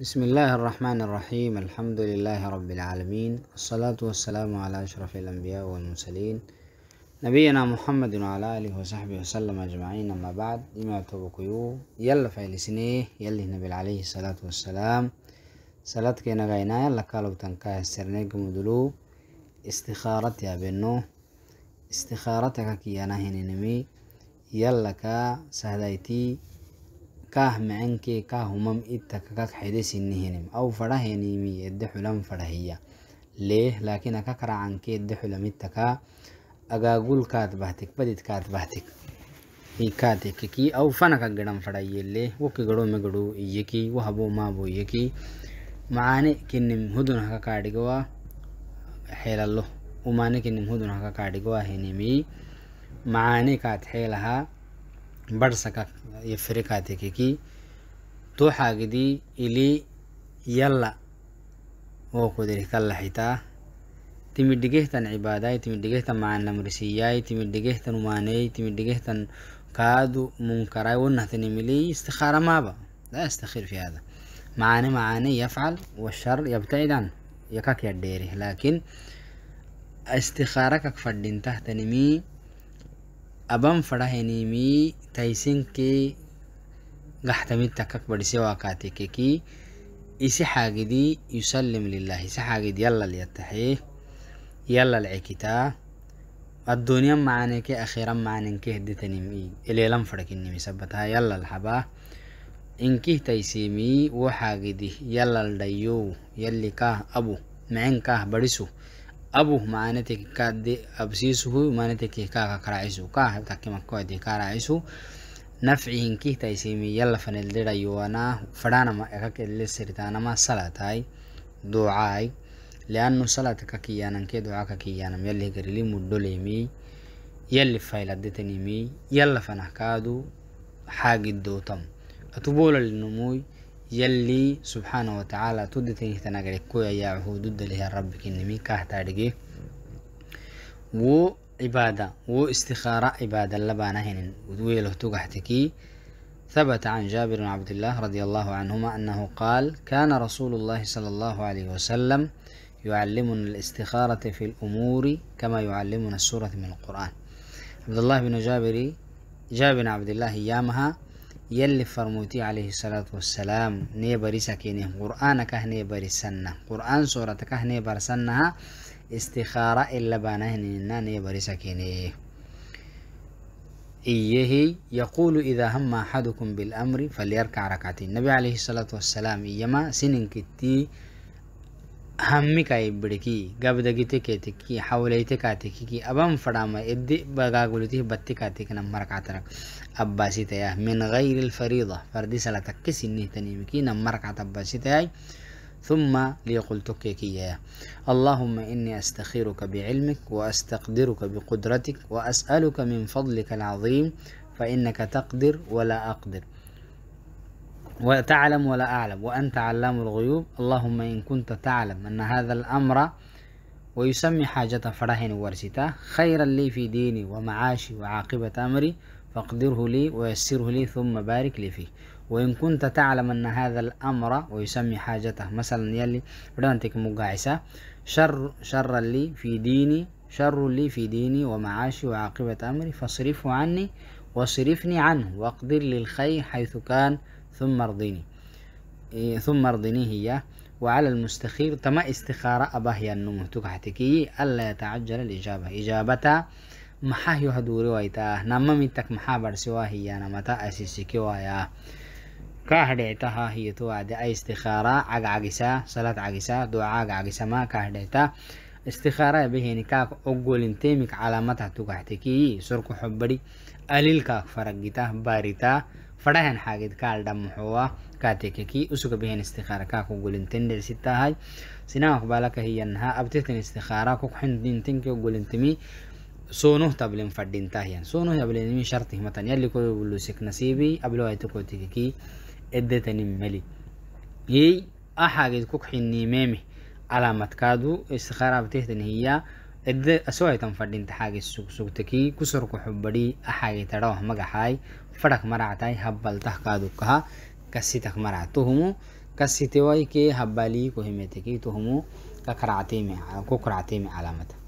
بسم الله الرحمن الرحيم الحمد لله رب العالمين والصلاة والسلام على أشرف الأنبياء والمرسلين نبينا محمد وعلى آله وصحبه وسلم أجمعين أما بعد لما توبكيو يلا فعل سنيه يلا نبي عليه الصلاة والسلام صلاة كينا غينا يلا كالو تنكاه السرنيك مدلو استخارتها بنو استخارتك كيانا هنينمي هنا نمي يلا كا سهدايتي kaahmacankee kaa humam itta kakakhaydesinihinim aw fadhahenimi edde xulam fadhahiya leeh laakiin aka karacankee edde xulamitta kaa agaagulkaad bahtik badidkaad bahtik ikaatekeki aw fanaka garan fadhayyele woki garome garuu iyyeki wahaboo maaboo iyyeki macaane kinim hudun haka kaadhigawa xeelallo umaane kinim hudun haka kaadhigawa henimi macaane kaad xeelahaa بڑھ سکا یہ فرق آتے کی کی تو حاگ دی الی یلا ووکو دیرک اللہ حیتا تیمی دگیہ تن عبادائی تیمی دگیہ تن معنی مرسیائی تیمی دگیہ تن امانی تیمی دگیہ تن کادو منکرائی ونہ تنی ملی استخارہ مابا لا استخیر فی هذا معنی معنی یفعل والشر یبتعی دان یکاک یاد دیری لیکن استخارہ کک فردن تحت نمی ابن فرح taysinkii gaxtaminta kakbadhise wakaatekeki isi xaagidi yusallim lilah isi xaagid yallal yattahe yallal cekitaa adduniya macaneke akhira macanenke hedetanimi eleelan farkinimisabata sabataha yallal habaa inkih taysimii wo xaagidi yallal dhayow yalli kaah abu mecen kaah أبو معناتك كاد أبسيسه معناتك كا كراعيسو كا هبتك ما كود كراعيسو نفعهن كي تيسيمي يلا فنلدرا يوانا فرانا ما إكاك اللي سرتانا ما صلاتاي دعاي لأنه صلاتك كيانا كي دعاك كيانا يلي قريلي مدوليمي يلي فايلدتني مي يلا فنحكادو حاجة دوتم أتبول النموي يلي سبحانه وتعالى تدتني تناغري كويا يا عهود دلها ربك نمي كاهتا دقي و عبادة و استخارة عبادة لبانا هنن ودويله تقحتكي ثبت عن جابر بن عبد الله رضي الله عنهما أنه قال كان رسول الله صلى الله عليه وسلم يعلمنا الاستخارة في الأمور كما يعلمنا السورة من القرآن عبد الله بن جابر جابر بن عبد الله يامها يلي فرموتي عليه الصلاة والسلام نيبريسا كيني قرآنك هني سنة قرآن سورتك هني سنة استخارة إلا بانهننا نيبريسا كيني إيه يقول إذا هم أحدكم بالأمر فليركع ركعتين النبي عليه الصلاة والسلام إيما سنن كتي همكاي بدكي غابدغيتي كيتكي کی کی ابم بگا ادي بتی بتي كاتك نمر كاترك اباسی تيا من غير الفريضة فردي سلا نی نه کی نمر كات اباسی تيا ثم ليقلتك كيا اللهم إني أستخيرك بعلمك وأستقدرك بقدرتك وأسألك من فضلك العظيم فإنك تقدر ولا أقدر وتعلم ولا أعلم وأنت علام الغيوب اللهم إن كنت تعلم أن هذا الأمر ويسمي حاجة فرهن ورسيتا خيرا لي في ديني ومعاشي وعاقبة أمري فاقدره لي ويسره لي ثم بارك لي فيه وإن كنت تعلم أن هذا الأمر ويسمي حاجته مثلا يلي بدانتك مقاعسة شر شرا لي في ديني شر لي في ديني ومعاشي وعاقبة أمري فاصرفه عني واصرفني عنه واقدر لي الخير حيث كان ثم ارضيني إيه، ثم ارضيني هي وعلى المستخير تما استخارة أباه ينمو تكحتكي ألا يتعجل الإجابة إجابتا محا يهدوري ويتا نما ميتك محا برسوا هي نمتا أسيسكي ويا كهديتها هي توعد أي استخارة عق عقسا صلاة عقسا دعاء عقسا ما كهديتا استخارة به نكاك أقول انتمك علامتها تكحتكي سرك حبري أليل كاك فرقتا باريتا fadhahan xaagid kaaldha muxuuah kaatekeki usuga bihin istikhaara kaaku gulintendersitahay sinaa aqbalaka hiyanha abtitan istikhaara kukxindintinke gulintimi سونه تبلين فدين تاهيان سونه تبلين من شرطه متن يلي كل بلوسك نصيبي قبلو هاي تكو تكيكي ادتني ملي هي احاجد كوك حيني ميمي علامة كادو استخارة بتهتن هي اد اسوي تنفدين تحاجي سوق سوق تكي كسر كحبري احاجي تراه مقا هاي फटक है हब्बल दुख कहा कस्सी तक मरा तो हमो कस्सी तेवाई के हब्बली को हिमेत की तो हमू कखराते में कुकराते में है